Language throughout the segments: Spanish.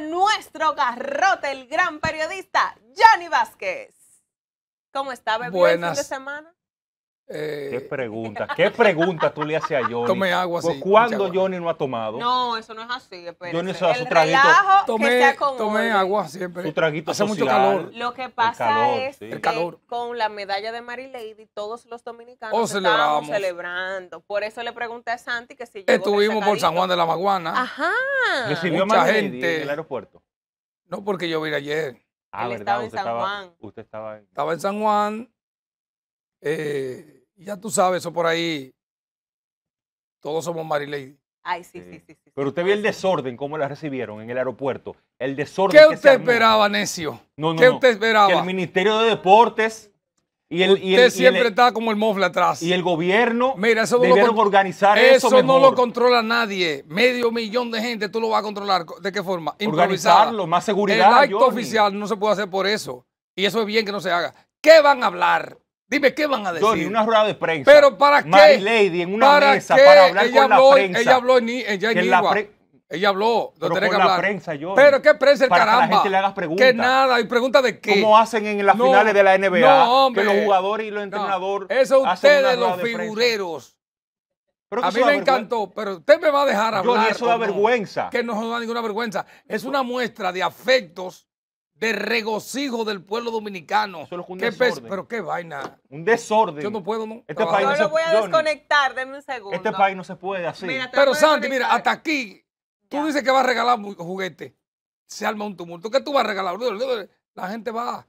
nuestro garrote, el gran periodista Johnny Vázquez. ¿Cómo está, bebé, Buenas. fin de semana? ¿Qué eh, pregunta? ¿Qué pregunta tú le haces a Johnny? Tome agua pues, ¿Cuándo Johnny no ha tomado? No, eso no es así. Johnny se da su traguito. Tomé, agua siempre. Su traguito Hace mucho calor. Lo que pasa es que con la medalla de Mary Lady todos los dominicanos oh, estamos celebrando. Por eso le pregunté a Santi que si llegó Estuvimos por San Juan de la Maguana. Ajá. Recibió Mucha gente. en el aeropuerto. No porque yo vine ayer. Ah, Él estaba en San Juan. Usted estaba en... Estaba en San Juan. eh, ya tú sabes, eso por ahí. Todos somos Marilady. Ay, sí, sí, sí. sí Pero usted vio el desorden, cómo la recibieron en el aeropuerto. El desorden. ¿Qué usted esperaba, necio? No, no, ¿Qué usted esperaba? Que el Ministerio de Deportes y el, Usted siempre está como el mofle atrás. Y el gobierno Mira, eso no lo organizar eso. no lo controla nadie. Medio millón de gente tú lo vas a controlar. ¿De qué forma? Organizarlo, más seguridad. El acto oficial no se puede hacer por eso. Y eso es bien que no se haga. ¿Qué van a hablar? Dime qué van a decir. Johnny, una rueda de prensa. Pero para qué? My lady en una ¿Para mesa para hablar ella con la prensa. Ella habló en, ella en Ella habló, Pero con que La prensa, Yo. Pero qué prensa el para caramba. Que la gente le hagas preguntas. Que nada, y pregunta de qué. Como hacen en las finales de la NBA, no, hombre, que los jugadores y los entrenadores. eso ustedes los figureros. a mí me encantó, pero usted me va a dejar hablar. Yo eso da vergüenza. Que no da ninguna vergüenza. Es una muestra de afectos de regocijo del pueblo dominicano. un desorden. Pero qué vaina. Un desorden. Yo no puedo, no. Este no lo voy a desconectar, denme un segundo. Este país no se puede así. pero Santi, mira, hasta aquí, tú dices que vas a regalar juguete Se arma un tumulto. ¿Qué tú vas a regalar? La gente va.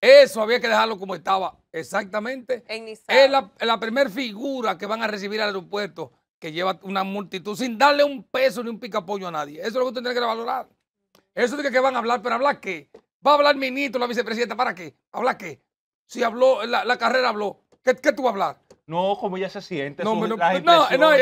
Eso había que dejarlo como estaba. Exactamente. En es la, primera figura que van a recibir al aeropuerto que lleva una multitud sin darle un peso ni un picapoño a nadie. Eso es lo que usted que valorar. Eso dice que van a hablar, pero ¿hablar qué? ¿Va a hablar ministro, la vicepresidenta? ¿Para qué? ¿Hablar qué? Si habló, la, la carrera habló. ¿Qué, ¿Qué, tú vas a hablar? No, como ella se siente. No, no, eh,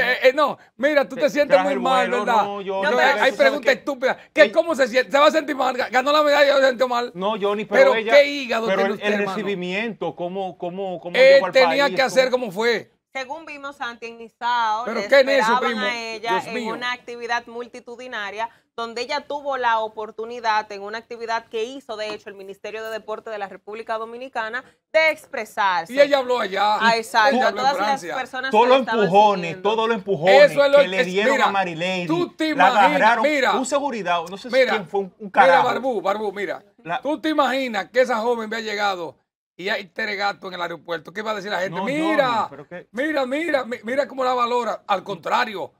eh, eh, no, mira, tú te, sientes muy mal, ¿verdad? No, yo, no, hay preguntas estúpidas. ¿Qué, ¿Cómo se siente? ¿Se va a sentir mal? ¿Ganó la medalla y se sintió mal? No, Johnny, pero, pero ella, ¿qué hígado pero el, el recibimiento, ¿cómo, cómo, cómo Él tenía que hacer como fue. Según vimos a Antinizao, le esperaban a ella en una actividad multitudinaria donde ella tuvo la oportunidad en una actividad que hizo, de hecho, el Ministerio de Deporte de la República Dominicana de expresarse. Y ella habló allá. Ah, exacto. todas las personas Todos los empujones, todos los empujones Eso lo que, le dieron a Marilady. Tú te la imaginas, mira, un seguridad, no sé si quién fue un, carajo. Mira, Barbú, Barbú, mira. tú te imaginas que esa joven había llegado y hay teregato en el aeropuerto, ¿qué va a decir la gente? mira, mira, mira, mira cómo la valora. Al contrario,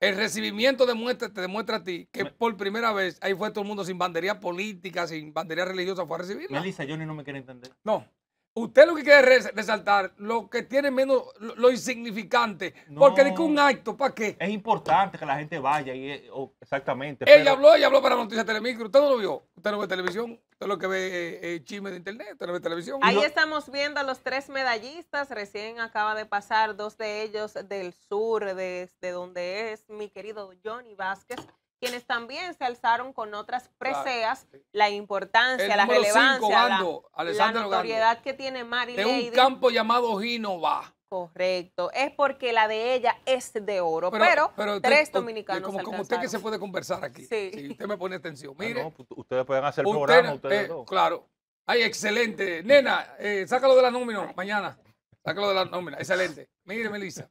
el recibimiento demuestra, te demuestra a ti que por primera vez ahí fue todo el mundo sin bandería política, sin bandería religiosa, fue a recibirla. Melissa, yo ni no me quiero entender. No, Usted lo que quiere resaltar lo que tiene menos, lo, insignificante. porque dijo un acto, ¿para qué? Es importante que la gente vaya y eh, exactamente. Ella habló, ella habló para Noticias Telemicro. Usted no lo vio. Usted no ve televisión. Usted lo que ve chisme de internet, usted no ve televisión. Ahí estamos viendo a los tres medallistas. Recién acaba de pasar dos de ellos del sur, desde de donde es mi querido Johnny Vázquez quienes también se alzaron con otras preseas la importancia, la relevancia, la, notoriedad que tiene Mary De un campo llamado Ginova. Correcto, es porque la de ella es de oro, pero, tres dominicanos. Como, como usted que se puede conversar aquí, si usted me pone atención. Ah, Mire, pues, ustedes pueden hacer el programa, ustedes eh, dos. Claro, ay, excelente. Nena, eh, sácalo de la nómina mañana. Sácalo de la nómina, excelente. Mire, Melissa,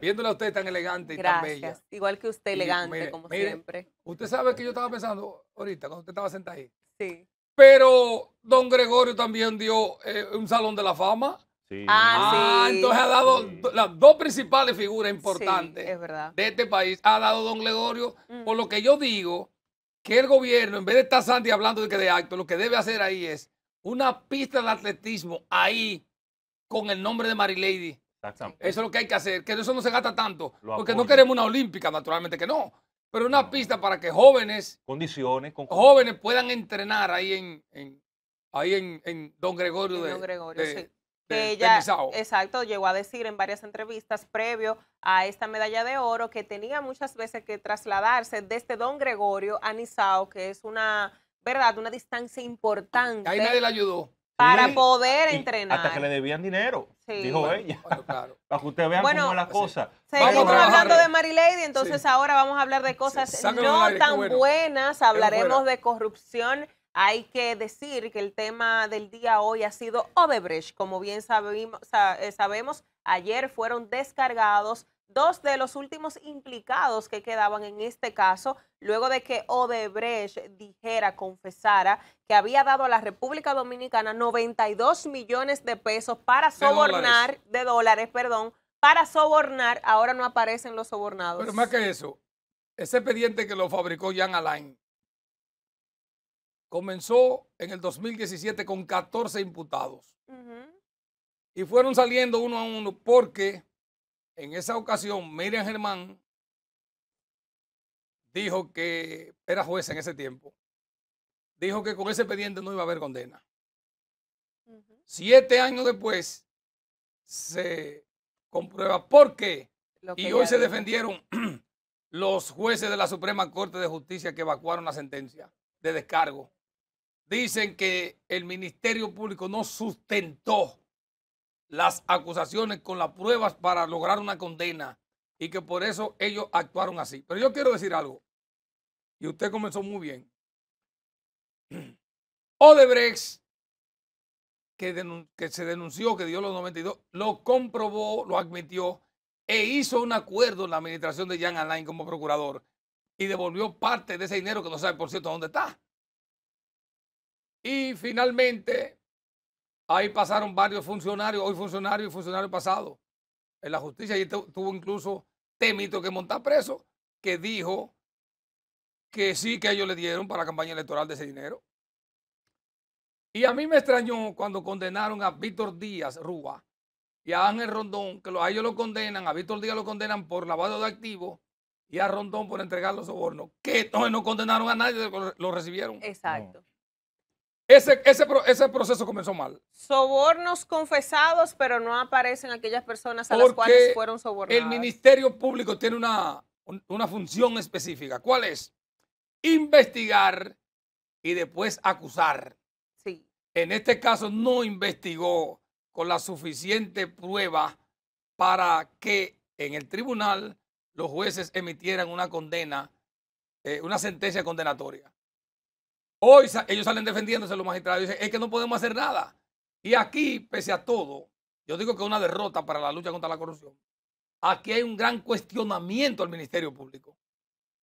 viéndola a usted tan elegante y tan bella. Igual que usted, elegante, como siempre. Usted sabe que yo estaba pensando ahorita, cuando usted estaba sentada ahí. Sí. Pero don Gregorio también dio eh, un salón de la fama. Sí. Ah, ah entonces ha dado las dos principales figuras importantes de este país. Ha dado don Gregorio, mm. por lo que yo digo, que el gobierno, en vez de estar santi hablando de que de acto, lo que debe hacer ahí es una pista de atletismo ahí con el nombre de Marilady eso es lo que hay que hacer, que eso no se gasta tanto, porque no queremos una olímpica, naturalmente que no, pero una pista para que jóvenes, condiciones, jóvenes puedan entrenar ahí en, ahí en, Don Gregorio de, exacto, llegó a decir en varias entrevistas previo a esta medalla de oro que tenía muchas veces que trasladarse desde Don Gregorio a Nizao, que es una, ¿verdad?, una distancia importante. Ahí nadie le ayudó. Para poder entrenar. Hasta que le debían dinero, sí. dijo ella. claro. Para que ustedes vean cómo es la cosa. Seguimos hablando de Marilady, entonces ahora vamos a hablar de cosas no tan buenas. Hablaremos de corrupción hay que decir que el tema del día hoy ha sido Odebrecht. Como bien sabemos, eh, sabemos, ayer fueron descargados dos de los últimos implicados que quedaban en este caso, luego de que Odebrecht dijera, confesara, que había dado a la República Dominicana 92 millones de pesos para sobornar, de dólares, de dólares perdón, para sobornar, ahora no aparecen los sobornados. Pero más que eso, ese expediente que lo fabricó Jan Alain, comenzó en el 2017 con 14 imputados. Y fueron saliendo uno a uno porque en esa ocasión Miriam Germán dijo que era juez en ese tiempo. Dijo que con ese expediente no iba a haber condena. Siete años después se comprueba por qué. Y hoy se defendieron los jueces de la Suprema Corte de Justicia que evacuaron la sentencia de descargo dicen que el Ministerio Público no sustentó las acusaciones con las pruebas para lograr una condena y que por eso ellos actuaron así. Pero yo quiero decir algo, y usted comenzó muy bien. Odebrecht, que, que se denunció que dio los 92, lo comprobó, lo admitió e hizo un acuerdo en la administración de Jan Alain como procurador y devolvió parte de ese dinero que no sabe, por cierto, dónde está. Y finalmente, ahí pasaron varios funcionarios, hoy funcionarios y funcionarios pasados en la justicia. Y tuvo incluso Temito que montar preso, que dijo que sí que ellos le dieron para la campaña electoral de ese dinero. Y a mí me extrañó cuando condenaron a Víctor Díaz Rúa y a Ángel Rondón, que a ellos lo condenan, a Víctor Díaz lo condenan por lavado de activos y a Rondón por entregar los sobornos. Que no, no condenaron a nadie, lo recibieron. Exacto. Ese, ese, proceso comenzó mal. Sobornos confesados, pero no aparecen aquellas personas a las cuales fueron sobornos El Ministerio Público tiene una, función específica. ¿Cuál es? Investigar y después acusar. Sí. En este caso no investigó con la suficiente prueba para que en el tribunal los jueces emitieran una condena, eh, una sentencia condenatoria. Hoy ellos salen defendiéndose los magistrados. Dicen, es que no podemos hacer nada. Y aquí, pese a todo, yo digo que es una derrota para la lucha contra la corrupción. Aquí hay un gran cuestionamiento al Ministerio Público.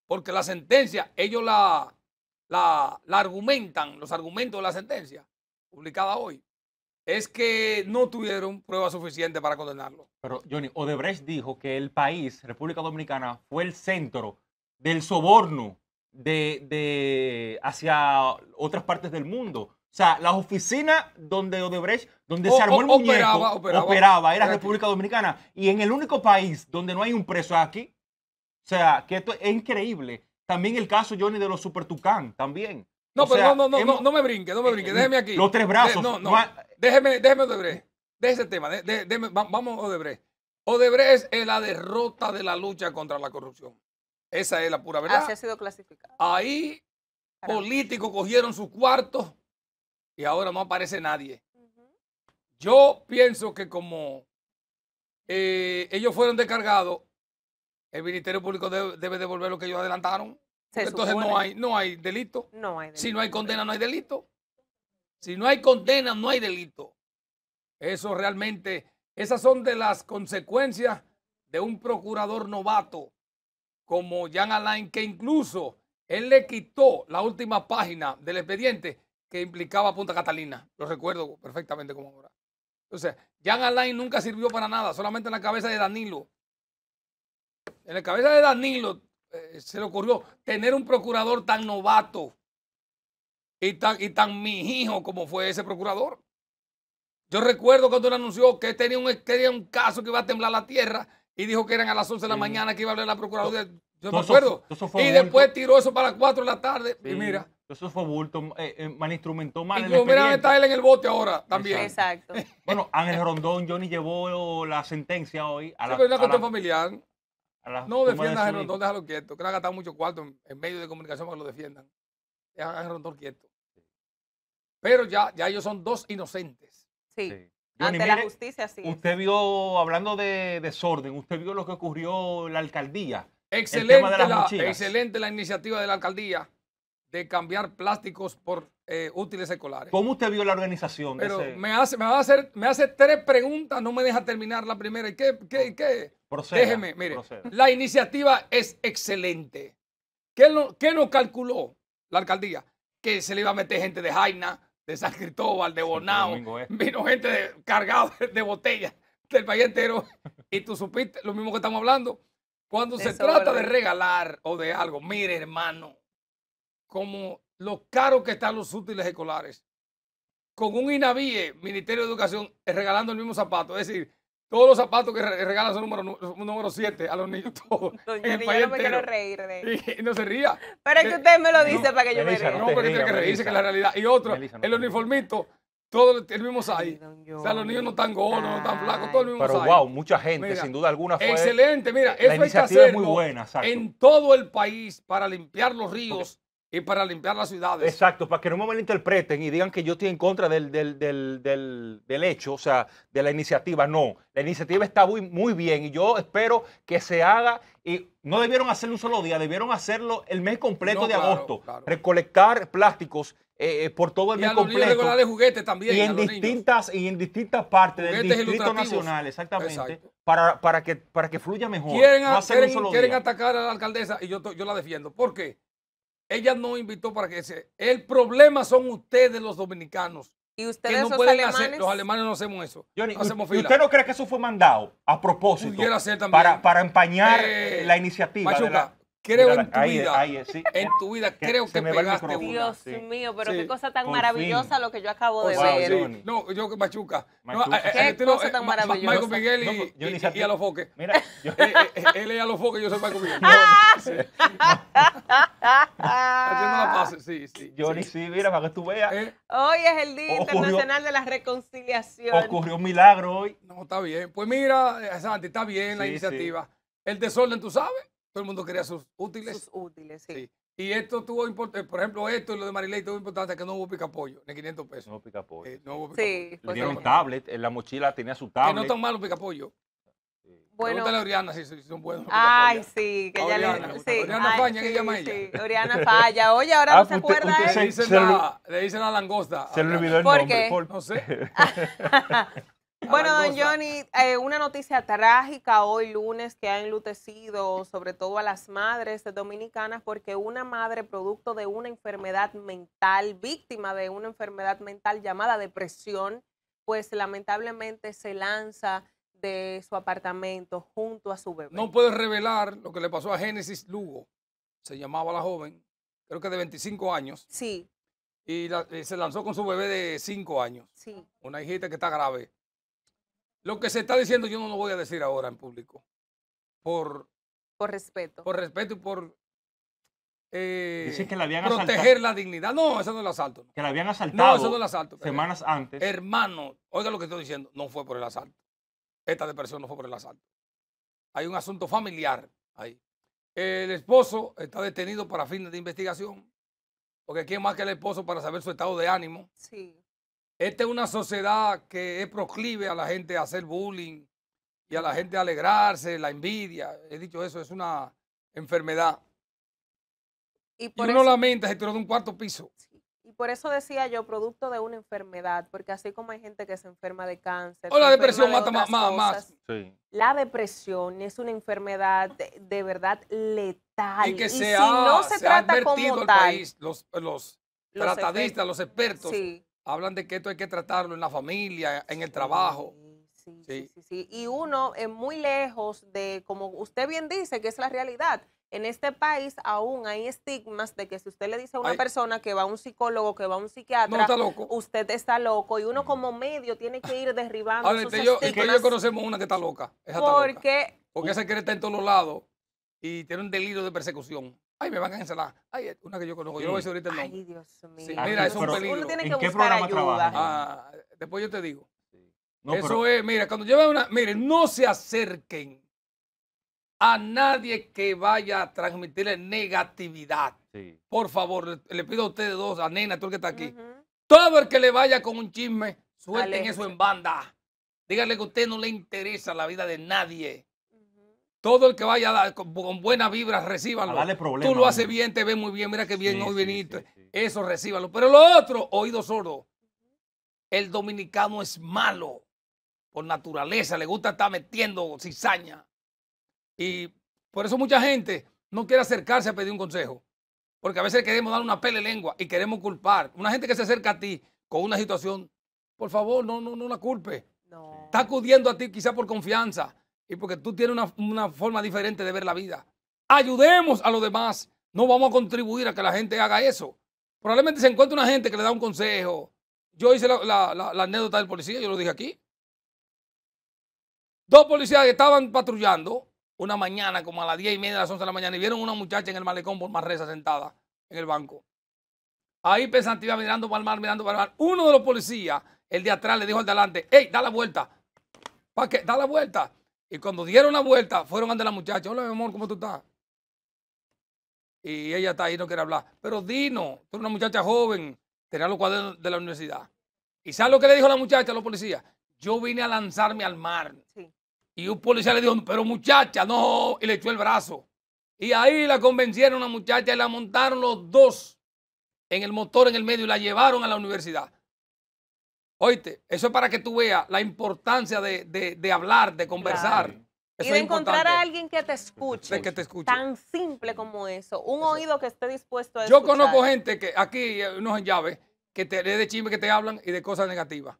Porque la sentencia, ellos la, la, la argumentan, los argumentos de la sentencia publicada hoy, es que no tuvieron pruebas suficientes para condenarlo. Pero Johnny, Odebrecht dijo que el país, República Dominicana, fue el centro del soborno de, hacia otras partes del mundo. O sea, las oficinas donde Odebrecht, donde se armó el muñeco, operaba, era, República Dominicana. Y en el único país donde no hay un preso aquí. O sea, que esto es increíble. También el caso, Johnny, de los Super Tucán, también. No, pero no, no, no, no me brinque, no me eh, brinque. Eh, déjeme aquí. Los tres brazos. no, déjeme, déjeme Odebrecht. De ese tema. De, de, vamos, Odebrecht. Odebrecht es la derrota de la lucha contra la corrupción. Esa es la pura verdad. ha sido clasificado. Ahí políticos cogieron sus cuartos y ahora no aparece nadie. Yo pienso que como eh, ellos fueron descargados, el Ministerio Público debe, devolver lo que ellos adelantaron. Entonces no hay, No hay delito. Si no hay condena, no hay delito. Si no hay condena, no hay delito. Eso realmente, esas son de las consecuencias de un procurador novato como Jan Alain, que incluso él le quitó la última página del expediente que implicaba a Punta Catalina. Lo recuerdo perfectamente como ahora. Entonces, Jan Alain nunca sirvió para nada, solamente en la cabeza de Danilo. En la cabeza de Danilo eh, se le ocurrió tener un procurador tan novato y tan, y tan mijijo como fue ese procurador. Yo recuerdo cuando él anunció que tenía un, tenía un caso que iba a temblar la tierra y dijo que eran a las 11 de la mañana que iba a hablar la Procuraduría. Yo no me acuerdo. y después tiró eso para las 4 de la tarde. Y mira. Eso fue bulto, eh, eh instrumentó mal. Y mira, está él en el bote ahora también. Exacto. bueno, Ángel Rondón, Johnny llevó la sentencia hoy. A sí, pero es una cuestión familiar. no defiendas a Ángel Rondón, déjalo quieto. Que ha gastado mucho cuarto en, medio medios de comunicación para que lo defiendan. Deja Rondón quieto. Pero ya, ya ellos son dos inocentes. sí. Ante la justicia, sí. Usted vio, hablando de desorden, usted vio lo que ocurrió en la alcaldía. Excelente, la, excelente la iniciativa de la alcaldía de cambiar plásticos por eh, útiles escolares. ¿Cómo usted vio la organización? Pero me, hace, me, va a hacer, me hace tres preguntas, no me deja terminar la primera. ¿Y qué? qué, qué? Déjeme, mire, la iniciativa es excelente. ¿Qué, nos ¿Qué no calculó la alcaldía? Que se le iba a meter gente de Jaina, de San Cristóbal, de Bonao, eh. vino gente cargada de botellas del país entero. Y tú supiste lo mismo que estamos hablando. Cuando se trata de regalar o de algo, mire, hermano, como lo caro que están los útiles escolares. Con un INAVIE, Ministerio de Educación, regalando el mismo zapato. Es decir, todos los zapatos que regalan son número, número 7 a los niños, todos. yo no me quiero reír de Y, no se ría. Pero es que eh, usted me lo dice para que yo me ría. No, porque tiene que reírse, que es la realidad. Y otro, el uniformito, todo el mismo ahí. O sea, los niños no están gordos, no están flacos, todo el mismo Pero wow, mucha gente, sin duda alguna, fue... Excelente, mira, la iniciativa que muy buena, en todo el país para limpiar los ríos y para limpiar las ciudades. Exacto, para que no me malinterpreten y digan que yo estoy en contra del, del, hecho, o sea, de la iniciativa. No, la iniciativa está muy, muy, bien y yo espero que se haga. Y no debieron hacerlo un solo día, debieron hacerlo el mes completo de agosto. Recolectar plásticos eh, eh, por todo el y mes completo. juguetes también. Y en, distintas, y en distintas partes del Distrito Nacional, exactamente. Para, que, para que fluya mejor. Quieren, quieren, atacar a la alcaldesa y yo, yo la defiendo. ¿Por qué? Ella no invitó para que se... El problema son ustedes los dominicanos. ¿Y ustedes que no pueden alemanes? Hacer, los alemanes no hacemos eso. ¿Usted no cree que eso fue mandado a propósito? también. Para, para empañar eh, la iniciativa. Creo en tu vida. sí. En eh, tu vida creo que pegaste Dios mío, pero qué cosa tan maravillosa lo que yo acabo de ver. No, yo que Machuca. No, eh, eh, qué cosa tan maravillosa. Michael Miguel y, no, y a los foques. Mira, yo, él es a los foques, yo soy Michael Miguel. Ah. la pase, sí, sí. Johnny, sí, mira, para que tú veas. hoy es el Día Internacional de la Reconciliación. Ocurrió un milagro hoy. No, está bien. Pues mira, Santi, está bien la iniciativa. El desorden, tú sabes todo el mundo quería sus útiles. Sus útiles, sí. Y esto tuvo importancia, eh, por ejemplo, esto y lo de Marilei, tuvo importancia que no hubo picapollo, ni 500 pesos. No hubo picapollo. Eh, no hubo sí, Le dieron tablet, en la mochila tenía su tablet. Que no tan malo picapollo. Bueno, Pregúntale a Oriana si, son buenos. Ay, sí, que ya Oriana, Falla, Oye, ahora ah, no se acuerda. se, le, dicen la, langosta. Se le olvidó el nombre. no sé. Bueno, don Johnny, eh, una noticia trágica hoy lunes que ha enlutecido sobre todo a las madres dominicanas porque una madre producto de una enfermedad mental, víctima de una enfermedad mental llamada depresión, pues lamentablemente se lanza de su apartamento junto a su bebé. No puede revelar lo que le pasó a Génesis Lugo, se llamaba la joven, creo que de 25 años. Sí. Y, y eh, se lanzó con su bebé de 5 años. Sí. Una hijita que está grave. Lo que se está diciendo yo no lo voy a decir ahora en público. Por, respeto. Por respeto y por eh, que la proteger la dignidad. No, eso no es el asalto. Que la habían asaltado. No, eso no es el asalto. Semanas antes. Hermano, oiga lo que estoy diciendo. No fue por el asalto. Esta depresión no fue por el asalto. Hay un asunto familiar ahí. El esposo está detenido para fines de investigación. Porque quién más que el esposo para saber su estado de ánimo. Sí. Esta es una sociedad que es proclive a la gente a hacer bullying y a la gente a alegrarse, la envidia. He dicho eso, es una enfermedad. Y, por y uno eso, de un cuarto piso. Y por eso decía yo, producto de una enfermedad, porque así como hay gente que se enferma de cáncer. O la depresión mata más. más. La depresión es una enfermedad de, verdad letal. Y que se no se, advertido país, los, los, tratadistas, los expertos hablan de que esto hay que tratarlo en la familia, en el trabajo. Sí, sí, sí. y uno es muy lejos de, como usted bien dice, que es la realidad. En este país aún hay estigmas de que si usted le dice a una persona que va a un psicólogo, que va a un psiquiatra, usted está loco y uno como medio tiene que ir derribando esos sus estigmas. Es que yo conocemos una que está loca. Esa porque, Porque esa quiere estar en todos lados y tiene un delito de persecución. Ay, me van a cancelar. Ay, eh, una que yo conozco. Yo voy a decir ahorita el nombre. Ay, Dios mío. Sí, mira, es un peligro. Uno tiene que qué buscar programa ayuda? Trabaja, ah, después yo te digo. Eso es, mira, cuando llevan una. Miren, no se acerquen a nadie que vaya a transmitirle negatividad. Por favor, le pido a ustedes dos, a Nena, tú el que está aquí. Todo el que le vaya con un chisme, suelten eso en banda. Díganle que a usted no le interesa la vida de nadie. Todo el que vaya a dar, con, buenas vibras, recíbalo. Tú lo haces bien, te ve muy bien, mira qué bien hoy viniste. Eso recíbalo. Pero lo otro, oído sordo. El dominicano es malo por naturaleza, le gusta estar metiendo cizaña. Y por eso mucha gente no quiere acercarse a pedir un consejo. Porque a veces queremos dar una pele lengua y queremos culpar. Una gente que se acerca a ti con una situación, por favor, no, no, no la culpe. Está acudiendo a ti quizá por confianza y porque tú tienes una, forma diferente de ver la vida. Ayudemos a los demás. No vamos a contribuir a que la gente haga eso. Probablemente se encuentre una gente que le da un consejo. Yo hice la, anécdota del policía, yo lo dije aquí. Dos policías que estaban patrullando una mañana, como a las 10 y media, a las 11 de la mañana, y vieron una muchacha en el malecón por Marreza sentada en el banco. Ahí pensativa, mirando para el mar, mirando para el mar. Uno de los policías, el de atrás, le dijo al delante adelante, hey, da la vuelta. ¿Para qué? Da la vuelta. Y cuando dieron la vuelta, fueron ante la muchacha. Hola, mi amor, ¿cómo tú estás? Y ella está ahí, no quiere hablar. Pero Dino, tú una muchacha joven, tenía los cuadernos de la universidad. ¿Y sabes lo que le dijo la muchacha a los policías? Yo vine a lanzarme al mar. Y un policía le dijo, pero muchacha, no, y le echó el brazo. Y ahí la convencieron a la muchacha y la montaron los dos en el motor en el medio y la llevaron a la universidad. Oíste, eso es para que tú veas la importancia de, hablar, de conversar. Y de encontrar a alguien que te escuche. que te escuche. Tan simple como eso. Un oído que esté dispuesto a Yo conozco gente que aquí, unos en llave, que te de chisme que te hablan y de cosas negativas.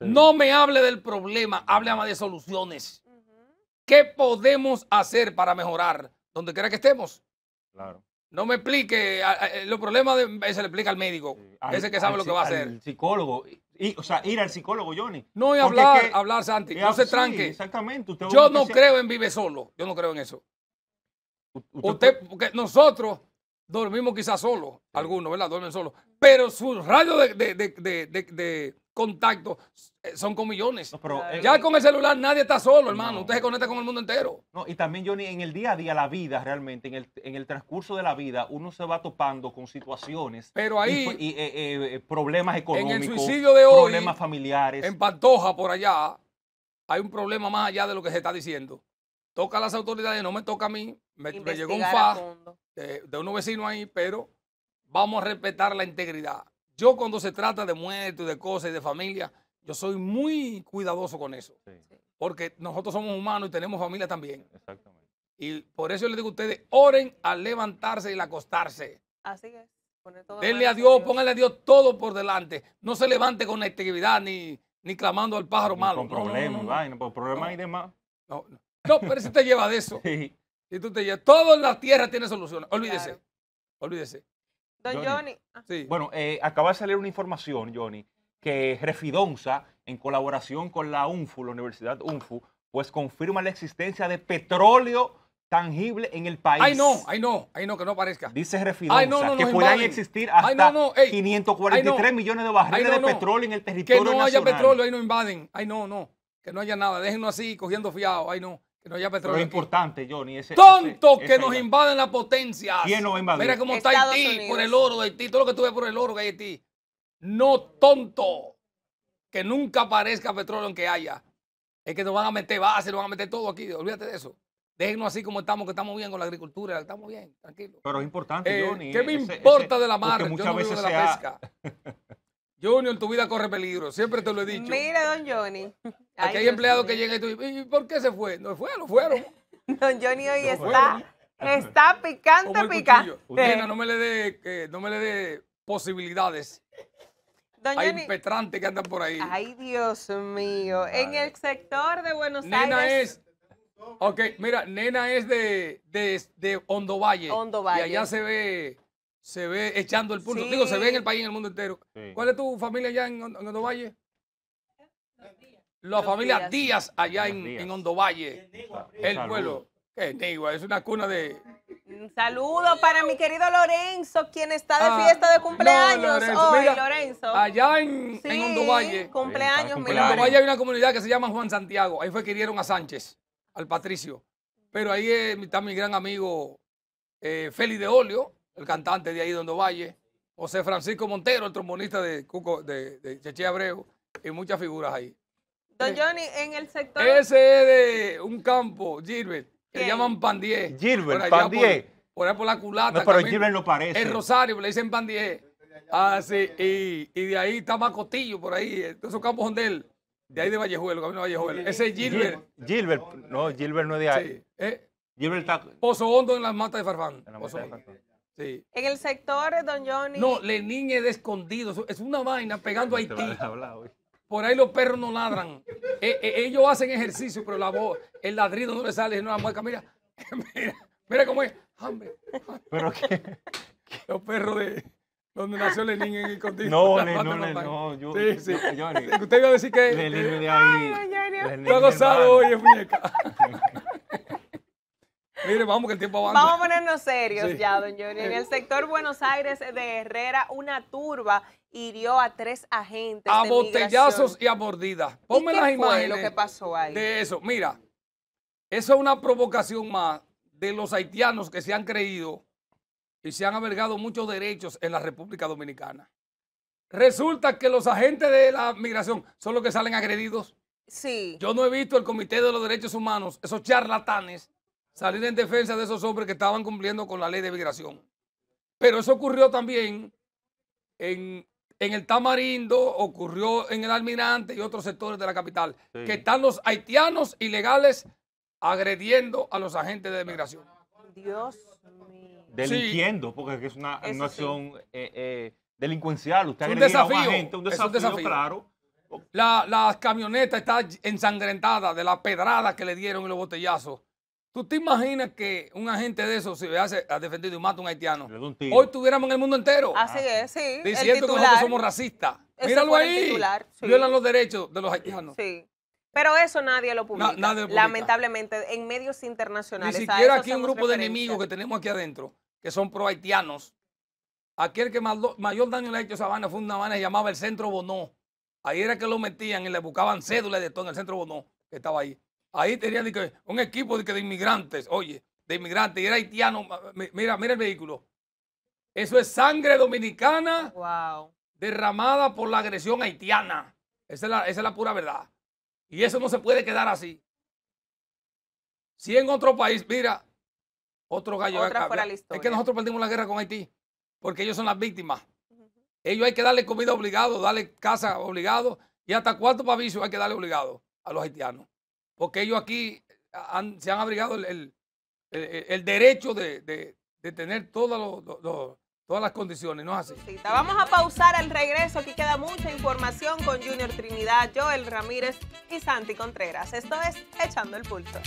No me hable del problema, más de soluciones. ¿Qué podemos hacer para mejorar donde quiera que estemos? Claro. No me explique. Eh, los problemas de, eh, se le explica al médico. ese que sabe lo que va a hacer. El psicólogo. o sea, ir al psicólogo, Johnny. No, y hablar, Santi. No se tranque. exactamente. Yo no creo en vive solo. Yo no creo en eso. Usted, porque nosotros dormimos quizás solos, algunos, ¿verdad? Duermen solos. Pero su radio de, Contacto eh, son con millones. Eh, ya con el celular nadie está solo, hermano. Usted se conecta con el mundo entero. No, y también, Johnny, en el día a día, la vida realmente, en el, transcurso de la vida, uno se va topando con situaciones. Pero ahí. Y, eh, problemas económicos. En el suicidio de hoy. Problemas familiares. En Pantoja, por allá, hay un problema más allá de lo que se está diciendo. Toca a las autoridades, no me toca a mí. Me, llegó un FAS de, de unos vecinos ahí, pero vamos a respetar la integridad. Yo cuando se trata de muertos, de cosas y de familia, yo soy muy cuidadoso con eso. Porque nosotros somos humanos y tenemos familia también. Exactamente. Y por eso les digo a ustedes, oren al levantarse y al acostarse. Así es. Denle a Dios, pónganle a Dios todo por delante. No se levante con negatividad ni, ni clamando al pájaro malo. Con problemas, vaina, por problemas y demás. No, pero si te lleva de eso. Si tú te llevas, todo en la tierra tiene soluciones. Olvídese. Olvídese. Don Johnny. Ah. Bueno, eh, acaba de salir una información, Johnny, que Refidonza, en colaboración con la UNFU, la Universidad UNFU, pues confirma la existencia de petróleo tangible en el país. Ay, no, ay, no, ay, no, que no parezca. Dice Refidonza que puedan existir hasta 543 millones de barriles de petróleo en el territorio nacional. Que no haya petróleo, ahí no invaden. Ay, no, no, que no haya nada. Déjenlo así, cogiendo fiado. Ay, no. Que no haya petróleo. Pero es importante, Johnny. Tonto que nos invaden las potencias. ¿Quién Mira cómo está Haití por el oro de Haití. Todo lo que tú ves por el oro de Haití. No tonto que nunca aparezca petróleo en que haya. Es que nos van a meter base, nos van a meter todo aquí. Olvídate de eso. Déjenos así como estamos, que estamos bien con la agricultura, estamos bien, tranquilo. Pero es importante, eh, Johnny. ¿Qué me importa de la mar? Yo no veces vivo de la pesca. en tu vida corre peligro, siempre te lo he dicho. Mira, don Johnny. Aquí hay empleados que llega y tú ¿y por qué se fue? No fue, lo fueron. Don Johnny hoy está, está picante, picante. Nena, no me le dé, no me posibilidades. hay Johnny. que andan por ahí. Ay, Dios mío. En el sector de Buenos Aires. Nena Es, ok, mira, Nena es de, de, de Hondo Valle. Hondo Valle. Y allá se ve se ve echando el pulso. Digo, se ve en el país, en el mundo entero. ¿Cuál es tu familia allá en, Hondo Valle? La familia Díaz, allá en, Hondo El, pueblo. Es una cuna de... Un saludo para mi querido Lorenzo, quien está de ah, fiesta de cumpleaños hoy, Lorenzo. Allá en, en Hondo Valle. Cumpleaños, En Hondo hay una comunidad que se llama Juan Santiago. Ahí fue que dieron a Sánchez, al Patricio. Pero ahí eh, está mi gran amigo eh, Félix de Olio, el cantante de ahí donde Valle, José Francisco Montero, el trombonista de Cuco, de, Cheche Abreu, y muchas figuras ahí. Don Johnny, en el sector. Ese es de un campo, Gilbert, que llaman Pandié. Gilbert, Pandié. Por, ahí por la culata. No, pero Gilbert no parece. El Rosario, le dicen Pandié. Ah, sí, y, y, de ahí está Macotillo, por ahí, eh, todos esos campos donde él. De ahí de Vallejuelo, camino de Vallejuelo. Ese es Gilbert. Gilbert, no, Gilbert no es de ahí. Eh. Gilbert está. Pozo Hondo en las matas de Farfán. En la de Farfán. En el sector, don Johnny. No, Lenin es de escondido. Es una vaina pegando a Haití. Por ahí los perros no ladran. ellos hacen ejercicio, pero la voz, el ladrido no le sale, no la Mira, mira, mira cómo es. Hambre, Pero qué. Los perros de donde nació Lenin en el continente. No, Lenin, no, no, yo, sí, sí. Johnny. Usted iba a decir que... Lenin de ahí. Ay, gozado hoy, muñeca. Mire, vamos que el tiempo avanza. Vamos a ponernos serios ya, don Johnny. En el sector Buenos Aires eh, de Herrera, una turba hirió a tres agentes. A botellazos y a mordidas. Ponme las imágenes. que pasó De eso. Mira, eso es una provocación más de los haitianos que se han creído y se han avergado muchos derechos en la República Dominicana. Resulta que los agentes de la migración son los que salen agredidos. Sí. Yo no he visto el Comité de los Derechos Humanos, esos charlatanes, salir en defensa de esos hombres que estaban cumpliendo con la ley de migración. Pero eso ocurrió también en, el Tamarindo, ocurrió en el Almirante y otros sectores de la capital, que están los haitianos ilegales agrediendo a los agentes de migración. Dios mío. Delinquiendo, porque es una, acción eh, eh, delincuencial. Usted es un desafío, un desafío. claro. La, camioneta está ensangrentada de la pedrada que le dieron y los botellazos ¿Tú te imaginas que un agente de eso, se le hace a defendido y mata a un haitiano, hoy estuviéramos en el mundo entero? Así es, ah. sí. Diciendo que nosotros somos racistas. Míralo ahí. Violan los derechos de los haitianos. Sí. Pero eso nadie lo publica. Lamentablemente, en medios internacionales. Ni siquiera aquí un grupo de enemigos que tenemos aquí adentro, que son pro haitianos. Aquí el que mayor daño le ha hecho a Sabana fue una Habana que llamaba el Centro Bonó. Ahí era que lo metían y le buscaban cédulas de todo en el Centro Bonó, que estaba ahí. Ahí tenían un equipo de, inmigrantes, oye, de inmigrantes, y era haitiano. Mira, mira el vehículo. Eso es sangre dominicana derramada por la agresión haitiana. Esa es, la, pura verdad. Y eso no se puede quedar así. Si en otro país, mira, otro gallo. Otra Es que nosotros perdimos la guerra con Haití, porque ellos son las víctimas. Ellos hay que darle comida obligado, darle casa obligado y hasta cuarto para hay que darle obligado a los haitianos porque ellos aquí se han abrigado el, derecho de, tener todas los, todas las condiciones, ¿no es así? Vamos a pausar el regreso. Aquí queda mucha información con Junior Trinidad, Joel Ramírez y Santi Contreras. Esto es Echando el Pulso.